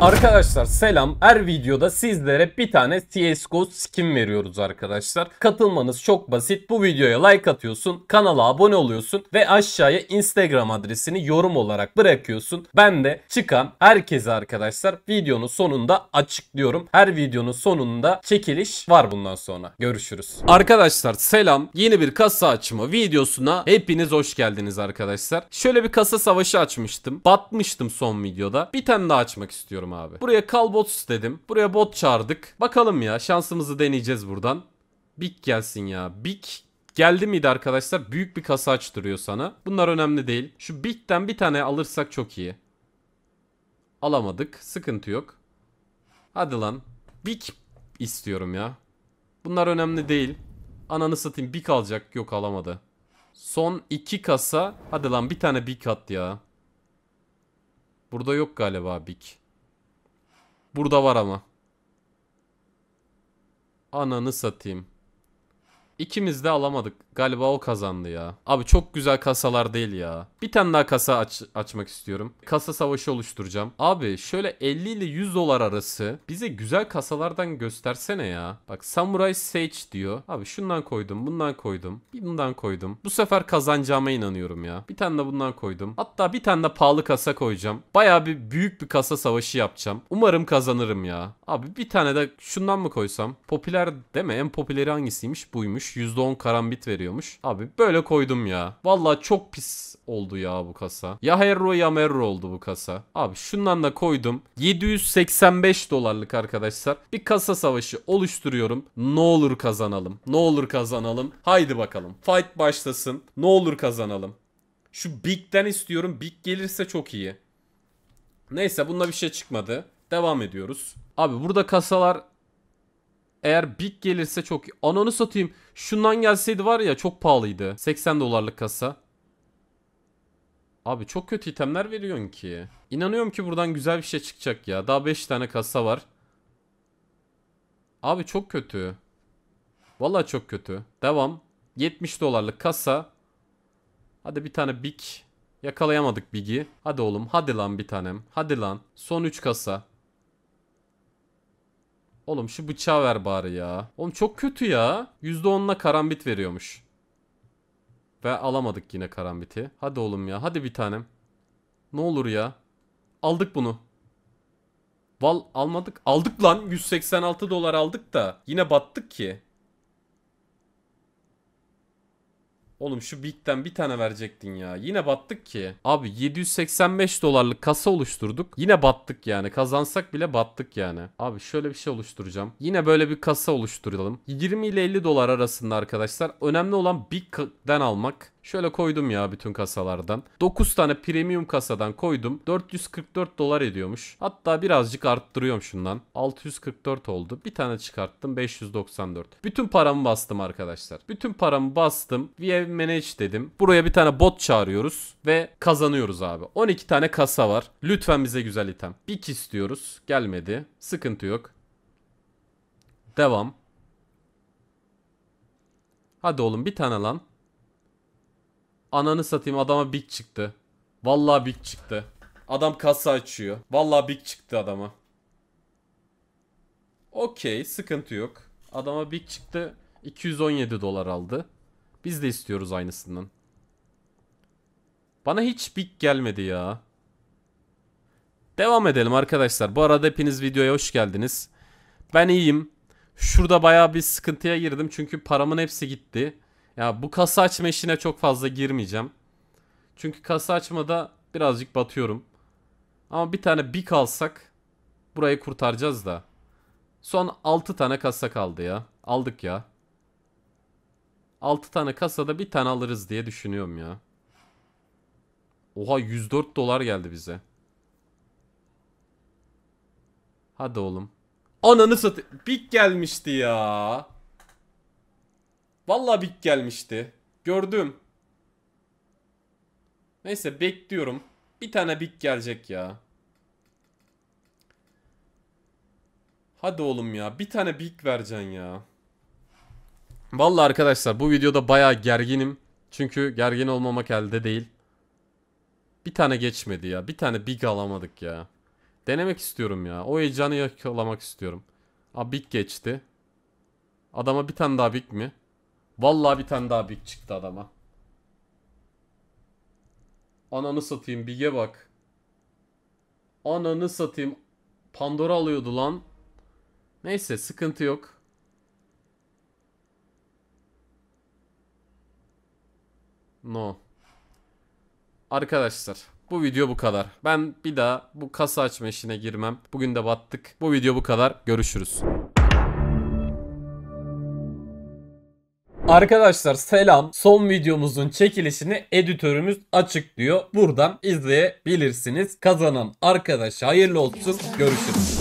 Arkadaşlar selam. Her videoda sizlere bir tane CSGO skin veriyoruz arkadaşlar. Katılmanız çok basit. Bu videoya like atıyorsun, kanala abone oluyorsun ve aşağıya Instagram adresini yorum olarak bırakıyorsun. Ben de çıkan herkese arkadaşlar videonun sonunda açıklıyorum. Her videonun sonunda çekiliş var bundan sonra. Görüşürüz. Arkadaşlar selam. Yeni bir kasa açma videosuna hepiniz hoş geldiniz arkadaşlar. Şöyle bir kasa savaşı açmıştım. Batmıştım son videoda. Bir tane daha açmak istiyorum istiyorum abi. Buraya Calbots dedim. Buraya bot çağırdık. Bakalım ya şansımızı deneyeceğiz buradan. Big gelsin ya. Big Geldi miydi arkadaşlar? Büyük bir kasa açtırıyor sana. Bunlar önemli değil. Şu Big'den bir tane alırsak çok iyi. Alamadık. Sıkıntı yok. Hadi lan. Big istiyorum ya. Bunlar önemli değil. Ananı satayım. Big alacak. Yok alamadı. Son iki kasa. Hadi lan bir tane Big at ya. Burada yok galiba Big. Burada var ama. Ananı satayım. İkimiz de alamadık. Galiba o kazandı ya. Abi çok güzel kasalar değil ya. Bir tane daha kasa aç açmak istiyorum. Kasa savaşı oluşturacağım. Abi şöyle 50 ile 100 dolar arası bize güzel kasalardan göstersene ya. Bak Samurai Sage diyor. Abi şundan koydum, bundan koydum. Bir bundan koydum. Bu sefer kazanacağıma inanıyorum ya. Bir tane de bundan koydum. Hatta bir tane de pahalı kasa koyacağım. Baya bir büyük bir kasa savaşı yapacağım. Umarım kazanırım ya. Abi bir tane de şundan mı koysam? Popüler deme en popüleri hangisiymiş? Buymuş. %10 karambit veriyor veriyormuş. Abi böyle koydum ya. Valla çok pis oldu ya bu kasa. Ya Herro ya Merro oldu bu kasa. Abi şundan da koydum. 785 dolarlık arkadaşlar. Bir kasa savaşı oluşturuyorum. Ne olur kazanalım. Ne olur kazanalım. Haydi bakalım. Fight başlasın. Ne olur kazanalım. Şu Big'den istiyorum. Big gelirse çok iyi. Neyse bunda bir şey çıkmadı. Devam ediyoruz. Abi burada kasalar eğer big gelirse çok iyi. Ananı satayım. Şundan gelseydi var ya çok pahalıydı. 80 dolarlık kasa. Abi çok kötü itemler veriyorsun ki. İnanıyorum ki buradan güzel bir şey çıkacak ya. Daha 5 tane kasa var. Abi çok kötü. Valla çok kötü. Devam. 70 dolarlık kasa. Hadi bir tane big. Yakalayamadık big'i. Hadi oğlum hadi lan bir tanem. Hadi lan. Son 3 kasa. Oğlum şu bıçağı ver bari ya. Oğlum çok kötü ya. %10'la karambit veriyormuş. Ve alamadık yine karambiti. Hadi oğlum ya. Hadi bir tanem. Ne olur ya. Aldık bunu. Val almadık. Aldık lan. 186 dolar aldık da. Yine battık ki. Oğlum şu Big'den bir tane verecektin ya. Yine battık ki. Abi 785 dolarlık kasa oluşturduk. Yine battık yani. Kazansak bile battık yani. Abi şöyle bir şey oluşturacağım. Yine böyle bir kasa oluşturalım. 20 ile 50 dolar arasında arkadaşlar. Önemli olan Big'den almak. Şöyle koydum ya bütün kasalardan. 9 tane premium kasadan koydum. 444 dolar ediyormuş. Hatta birazcık arttırıyorum şundan. 644 oldu. Bir tane çıkarttım 594. Bütün paramı bastım arkadaşlar. Bütün paramı bastım. VF Manage dedim. Buraya bir tane bot çağırıyoruz ve kazanıyoruz abi. 12 tane kasa var. Lütfen bize güzel item. Bir istiyoruz. Gelmedi. Sıkıntı yok. Devam. Hadi oğlum bir tane lan. Ananı satayım adama big çıktı. Vallahi big çıktı. Adam kasa açıyor. Vallahi big çıktı adama. Okey sıkıntı yok. Adama big çıktı. 217 dolar aldı. Biz de istiyoruz aynısından. Bana hiç big gelmedi ya. Devam edelim arkadaşlar. Bu arada hepiniz videoya hoş geldiniz. Ben iyiyim. Şurada baya bir sıkıntıya girdim. Çünkü paramın hepsi gitti. Ya bu kasa açma işine çok fazla girmeyeceğim. Çünkü kasa açmada birazcık batıyorum. Ama bir tane big alsak burayı kurtaracağız da. Son 6 tane kasa kaldı ya. Aldık ya. 6 tane kasada bir tane alırız diye düşünüyorum ya. Oha 104 dolar geldi bize. Hadi oğlum. Ananı sat. Big gelmişti ya. Vallahi big gelmişti. Gördüm. Neyse bekliyorum. Bir tane big gelecek ya. Hadi oğlum ya. Bir tane big vereceksin ya. Vallahi arkadaşlar bu videoda baya gerginim. Çünkü gergin olmamak elde değil. Bir tane geçmedi ya. Bir tane big alamadık ya. Denemek istiyorum ya. O heyecanı yakalamak istiyorum. Aa big geçti. Adama bir tane daha big mi? Vallahi bir tane daha big çıktı adama. Ananı satayım big'e bak. Ananı satayım. Pandora alıyordu lan. Neyse sıkıntı yok. No. Arkadaşlar bu video bu kadar. Ben bir daha bu kasa açma işine girmem. Bugün de battık. Bu video bu kadar. Görüşürüz. Arkadaşlar selam. Son videomuzun çekilişini editörümüz açıklıyor. Buradan izleyebilirsiniz. Kazanan arkadaşa hayırlı olsun. Görüşürüz.